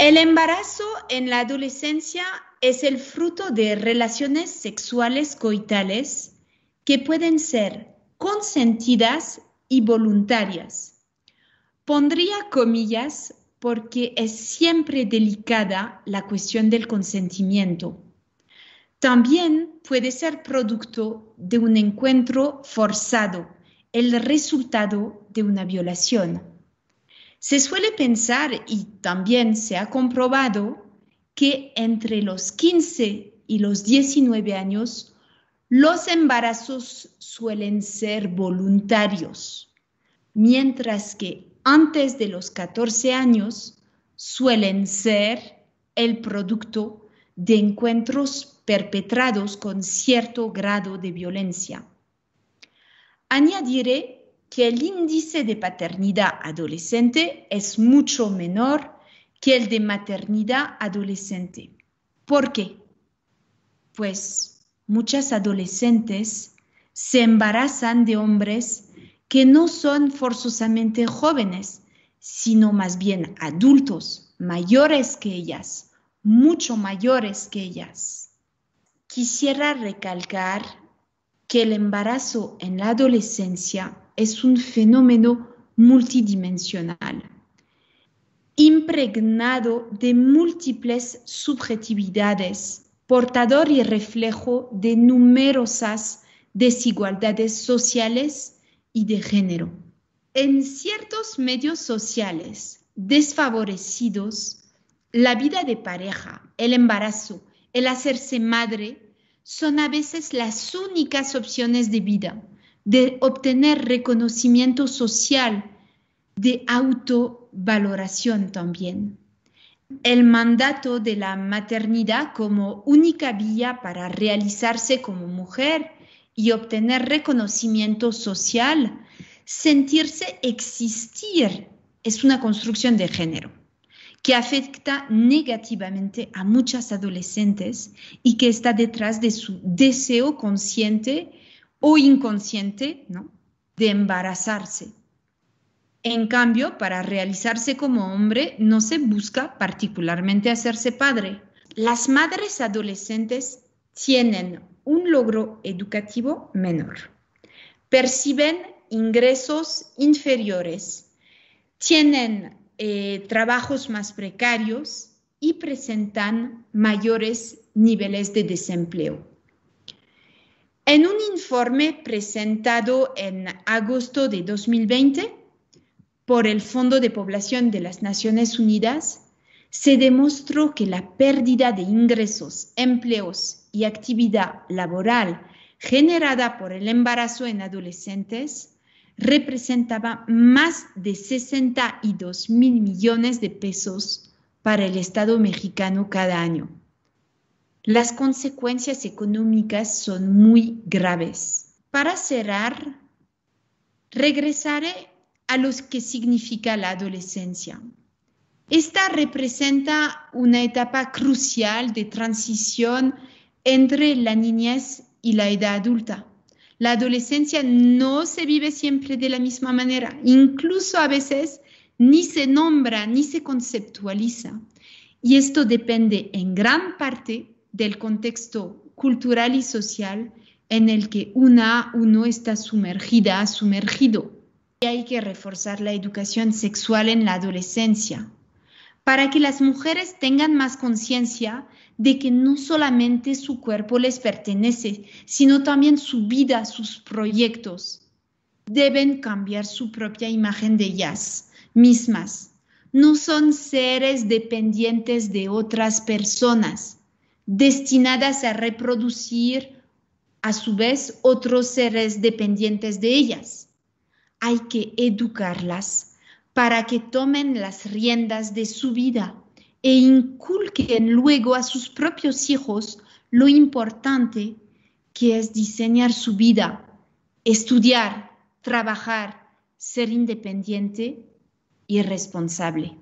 El embarazo en la adolescencia es el fruto de relaciones sexuales coitales que pueden ser consentidas y voluntarias. Pondría comillas porque es siempre delicada la cuestión del consentimiento. También puede ser producto de un encuentro forzado, el resultado de una violación. Se suele pensar y también se ha comprobado que entre los 15 y los 19 años los embarazos suelen ser voluntarios, mientras que antes de los 14 años suelen ser el producto de encuentros perpetrados con cierto grado de violencia. Añadiré que el índice de paternidad adolescente es mucho menor que el de maternidad adolescente. ¿Por qué? Pues muchas adolescentes se embarazan de hombres que no son forzosamente jóvenes, sino más bien adultos, mayores que ellas, mucho mayores que ellas. Quisiera recalcar que el embarazo en la adolescencia es un fenómeno multidimensional, impregnado de múltiples subjetividades, portador y reflejo de numerosas desigualdades sociales y de género. En ciertos medios sociales desfavorecidos, la vida de pareja, el embarazo, el hacerse madre, son a veces las únicas opciones de vida de obtener reconocimiento social, de autovaloración también. El mandato de la maternidad como única vía para realizarse como mujer y obtener reconocimiento social, sentirse existir, es una construcción de género que afecta negativamente a muchas adolescentes y que está detrás de su deseo consciente o inconsciente de embarazarse. En cambio, para realizarse como hombre no se busca particularmente hacerse padre. Las madres adolescentes tienen un logro educativo menor, perciben ingresos inferiores, tienen eh, trabajos más precarios y presentan mayores niveles de desempleo. En un informe presentado en agosto de 2020 por el Fondo de Población de las Naciones Unidas, se demostró que la pérdida de ingresos, empleos y actividad laboral generada por el embarazo en adolescentes representaba más de 62 mil millones de pesos para el Estado mexicano cada año. Las consecuencias económicas son muy graves. Para cerrar, regresaré a lo que significa la adolescencia. Esta representa una etapa crucial de transición entre la niñez y la edad adulta. La adolescencia no se vive siempre de la misma manera, incluso a veces ni se nombra ni se conceptualiza. Y esto depende en gran parte del contexto cultural y social en el que una, uno está sumergida, sumergido. Y hay que reforzar la educación sexual en la adolescencia para que las mujeres tengan más conciencia de que no solamente su cuerpo les pertenece, sino también su vida, sus proyectos. Deben cambiar su propia imagen de ellas mismas. No son seres dependientes de otras personas destinadas a reproducir a su vez otros seres dependientes de ellas. Hay que educarlas para que tomen las riendas de su vida e inculquen luego a sus propios hijos lo importante que es diseñar su vida, estudiar, trabajar, ser independiente y responsable.